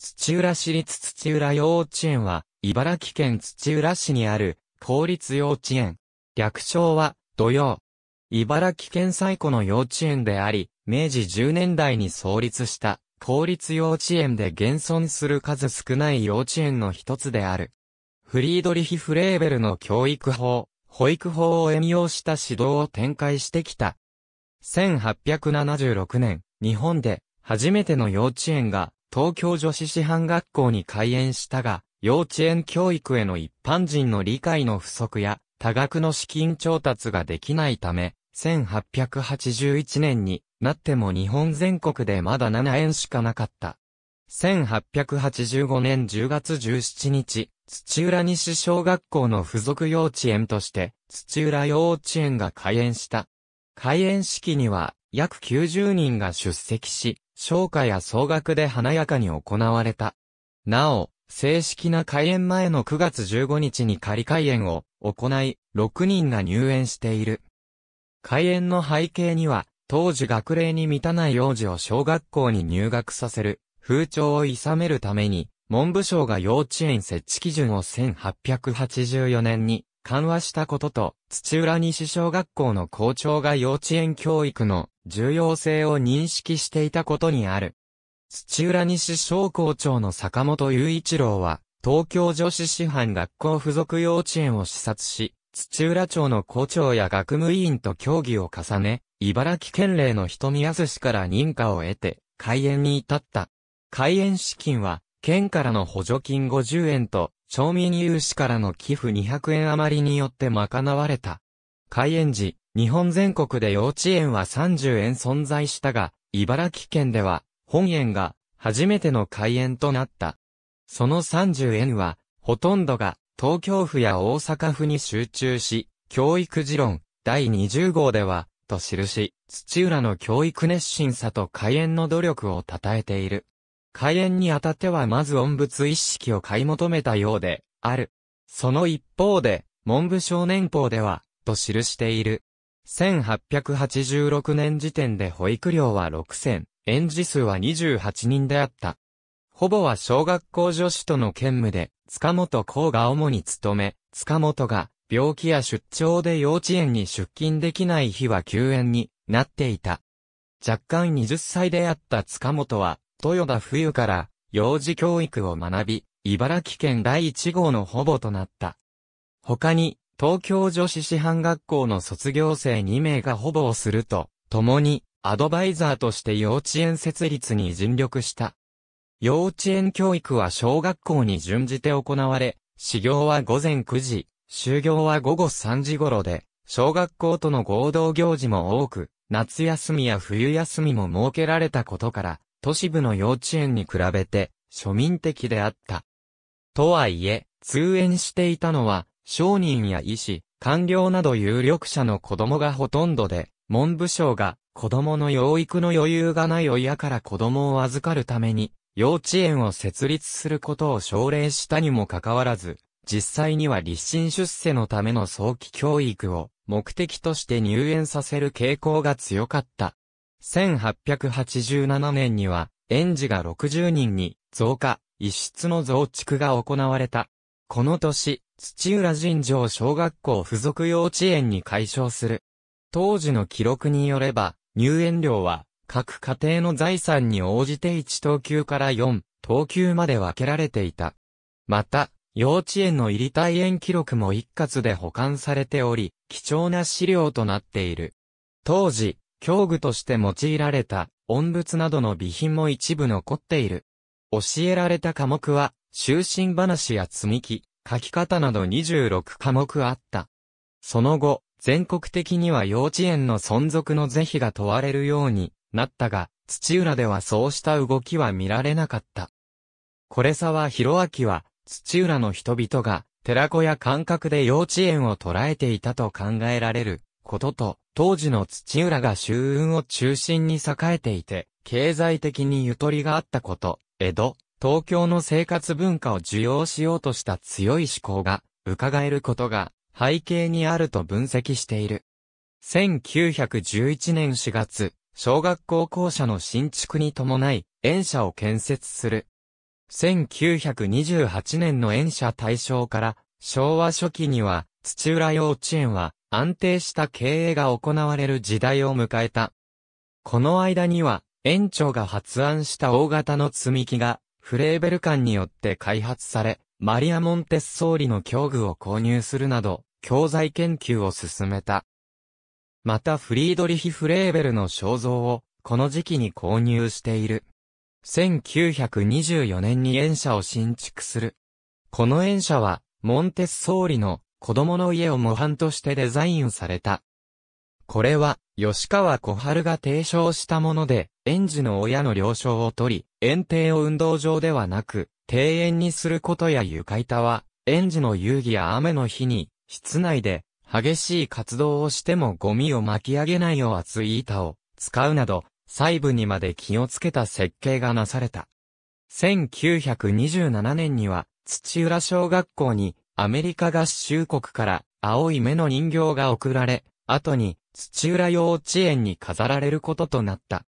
土浦市立土浦幼稚園は、茨城県土浦市にある、公立幼稚園。略称は、土曜。茨城県最古の幼稚園であり、明治10年代に創立した、公立幼稚園で現存する数少ない幼稚園の一つである。フリードリヒ・フレーベルの教育法、保育法を援用した指導を展開してきた。1876年、日本で、初めての幼稚園が、東京女子師範学校に開園したが、幼稚園教育への一般人の理解の不足や、多額の資金調達ができないため、1881年になっても日本全国でまだ7円しかなかった。1885年10月17日、土浦西小学校の付属幼稚園として、土浦幼稚園が開園した。開園式には、約90人が出席し、商歌や総額で華やかに行われた。なお、正式な開園前の9月15日に仮開園を行い、6人が入園している。開園の背景には、当時学齢に満たない幼児を小学校に入学させる、風潮を諌めるために、文部省が幼稚園設置基準を1884年に緩和したことと、土浦西小学校の校長が幼稚園教育の重要性を認識していたことにある。土浦西小校長の坂本雄一郎は、東京女子師範学校附属幼稚園を視察し、土浦町の校長や学務委員と協議を重ね、茨城県令の瞳安氏から認可を得て、開園に至った。開園資金は、県からの補助金50円と、町民有志からの寄付200円余りによって賄われた。開園時、日本全国で幼稚園は30円存在したが、茨城県では、本園が初めての開園となった。その30円は、ほとんどが東京府や大阪府に集中し、教育持論第20号では、と記し、土浦の教育熱心さと開園の努力を称えている。開園にあたってはまず音物一式を買い求めたようで、ある。その一方で、文部少年法では、と記している。1886年時点で保育料は6000、園児数は28人であった。ほぼは小学校女子との兼務で、塚本公が主に勤め、塚本が病気や出張で幼稚園に出勤できない日は休園になっていた。若干20歳であった塚本は、豊田冬から幼児教育を学び、茨城県第1号の保母となった。他に、東京女子師範学校の卒業生2名が保母をすると、共に、アドバイザーとして幼稚園設立に尽力した。幼稚園教育は小学校に準じて行われ、始業は午前9時、終業は午後3時頃で、小学校との合同行事も多く、夏休みや冬休みも設けられたことから、都市部の幼稚園に比べて庶民的であった。とはいえ、通園していたのは、商人や医師、官僚など有力者の子供がほとんどで、文部省が子供の養育の余裕がない親から子供を預かるために、幼稚園を設立することを奨励したにもかかわらず、実際には立身出世のための早期教育を目的として入園させる傾向が強かった。1887年には、園児が60人に増加、一室の増築が行われた。この年、土浦尋常小学校附属幼稚園に解消する。当時の記録によれば、入園料は、各家庭の財産に応じて1等級から4等級まで分けられていた。また、幼稚園の入り退園記録も一括で保管されており、貴重な資料となっている。当時、教具として用いられた、音物などの備品も一部残っている。教えられた科目は、終身話や積み木、書き方など26科目あった。その後、全国的には幼稚園の存続の是非が問われるようになったが、土浦ではそうした動きは見られなかった。これさは広明は、土浦の人々が、寺子や感覚で幼稚園を捉えていたと考えられる。ことと、当時の土浦が周運を中心に栄えていて、経済的にゆとりがあったこと、江戸、東京の生活文化を受容しようとした強い思考が、伺えることが、背景にあると分析している。1911年4月、小学校校舎の新築に伴い、園舎を建設する。1928年の園舎対象から、昭和初期には、土浦幼稚園は、安定した経営が行われる時代を迎えた。この間には、園長が発案した大型の積み木が、フレーベル館によって開発され、マリア・モンテッソーリの教具を購入するなど、教材研究を進めた。またフリードリヒ・フレーベルの肖像を、この時期に購入している。1924年に園舎を新築する。この園舎は、モンテッソーリの子供の家を模範としてデザインされた。これは、吉川小春が提唱したもので、園児の親の了承を取り、園庭を運動場ではなく、庭園にすることや床板は、園児の遊戯や雨の日に、室内で、激しい活動をしてもゴミを巻き上げないよう厚い板を使うなど、細部にまで気をつけた設計がなされた。1927年には、土浦小学校にアメリカ合衆国から青い目の人形が贈られ、後に土浦幼稚園に飾られることとなった。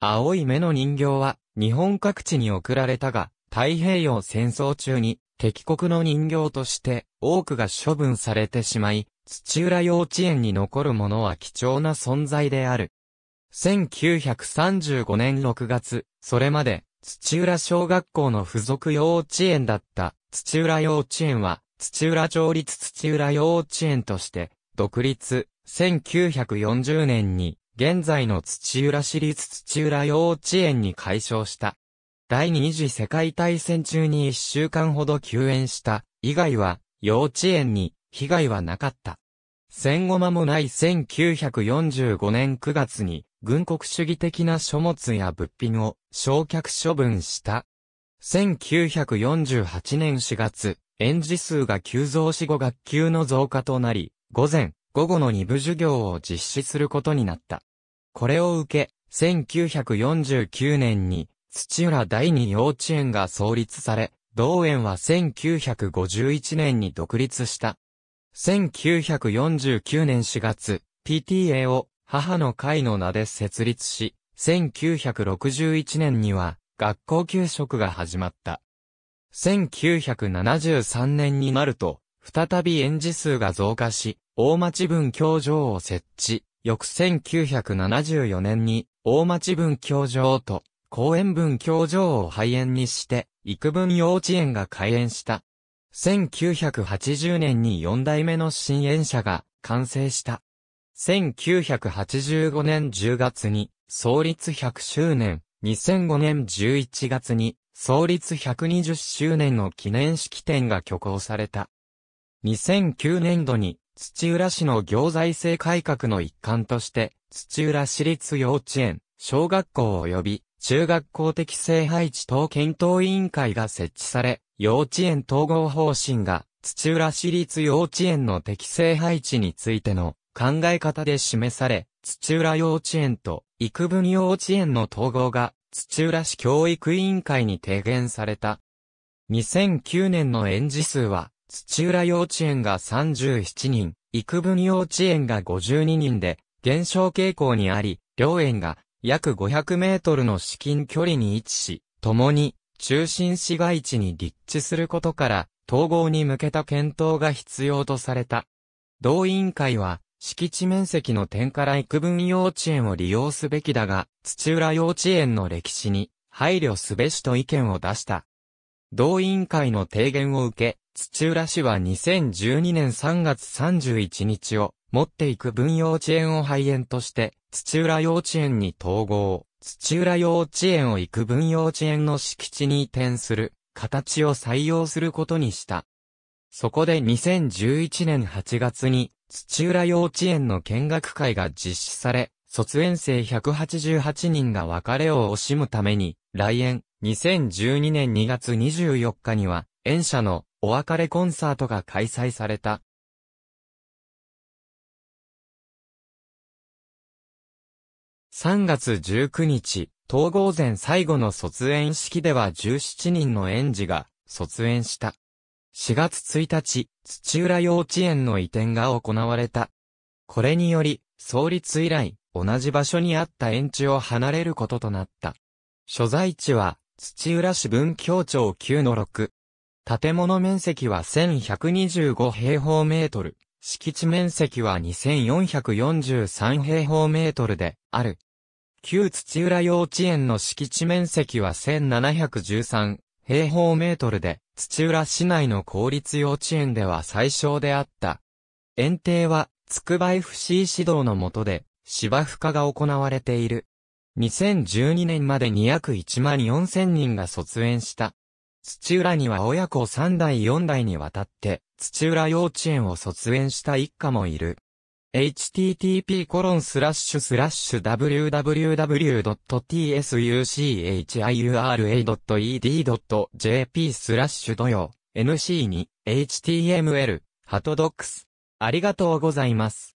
青い目の人形は日本各地に贈られたが、太平洋戦争中に敵国の人形として多くが処分されてしまい、土浦幼稚園に残るものは貴重な存在である。1935年6月、それまで土浦小学校の付属幼稚園だった土浦幼稚園は土浦町立土浦幼稚園として、独立、1940年に、現在の土浦市立土浦幼稚園に改称した。第二次世界大戦中に一週間ほど休園した、以外は、幼稚園に、被害はなかった。戦後間もない1945年9月に、軍国主義的な書物や物品を、焼却処分した。1948年4月、園児数が急増し5学級の増加となり、午前、午後の2部授業を実施することになった。これを受け、1949年に土浦第二幼稚園が創立され、同園は1951年に独立した。1949年4月、PTA を母の会の名で設立し、1961年には学校給食が始まった。1973年になると、再び園児数が増加し、大町文教場を設置。翌1974年に、大町文教場と、公園文教場を廃園にして、幾分幼稚園が開園した。1980年に4代目の新園舎が完成した。1985年10月に、創立100周年、2005年11月に、創立120周年の記念式典が挙行された。2009年度に土浦市の行財政改革の一環として、土浦市立幼稚園、小学校及び中学校的性配置等検討委員会が設置され、幼稚園統合方針が土浦市立幼稚園の適正配置についての考え方で示され、土浦幼稚園と幾分幼稚園の統合が土浦市教育委員会に提言された。2009年の園児数は、土浦幼稚園が37人、育文幼稚園が52人で、減少傾向にあり、両園が約500メートルの至近距離に位置し、共に中心市街地に立地することから、統合に向けた検討が必要とされた。同委員会は、敷地面積の点から幾分幼稚園を利用すべきだが、土浦幼稚園の歴史に配慮すべしと意見を出した。同委員会の提言を受け、土浦市は2012年3月31日を、持っていく分幼稚園を廃園として、土浦幼稚園に統合、土浦幼稚園を幾分幼稚園の敷地に移転する、形を採用することにした。そこで2011年8月に土浦幼稚園の見学会が実施され、卒園生188人が別れを惜しむために、来園、2012年2月24日には、園舎のお別れコンサートが開催された。3月19日、統合前最後の卒園式では17人の園児が卒園した。4月1日、土浦幼稚園の移転が行われた。これにより、創立以来、同じ場所にあった園地を離れることとなった。所在地は、土浦市文京町9-6。建物面積は1125平方メートル、敷地面積は2443平方メートルである。旧土浦幼稚園の敷地面積は1713平方メートルで、土浦市内の公立幼稚園では最小であった。園庭は、つくば FC 指導の下で、芝生化が行われている。2012年までに約1万4千人が卒園した。土浦には親子3代4代にわたって、土浦幼稚園を卒園した一家もいる。h t t p w w w t s u c h i u r a e d j p スラッシュ土曜 NC2 HTML ハトドックスありがとうございます。